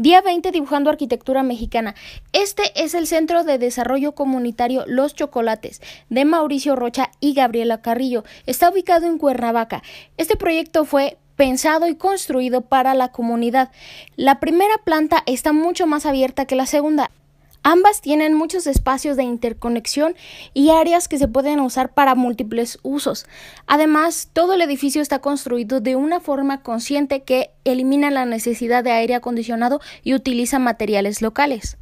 Día 20 dibujando arquitectura mexicana. Este es el Centro de Desarrollo Comunitario Los Chocolates de Mauricio Rocha y Gabriela Carrillo. Está ubicado en Cuernavaca. Este proyecto fue pensado y construido para la comunidad. La primera planta está mucho más abierta que la segunda. Ambas tienen muchos espacios de interconexión y áreas que se pueden usar para múltiples usos. Además, todo el edificio está construido de una forma consciente que elimina la necesidad de aire acondicionado y utiliza materiales locales.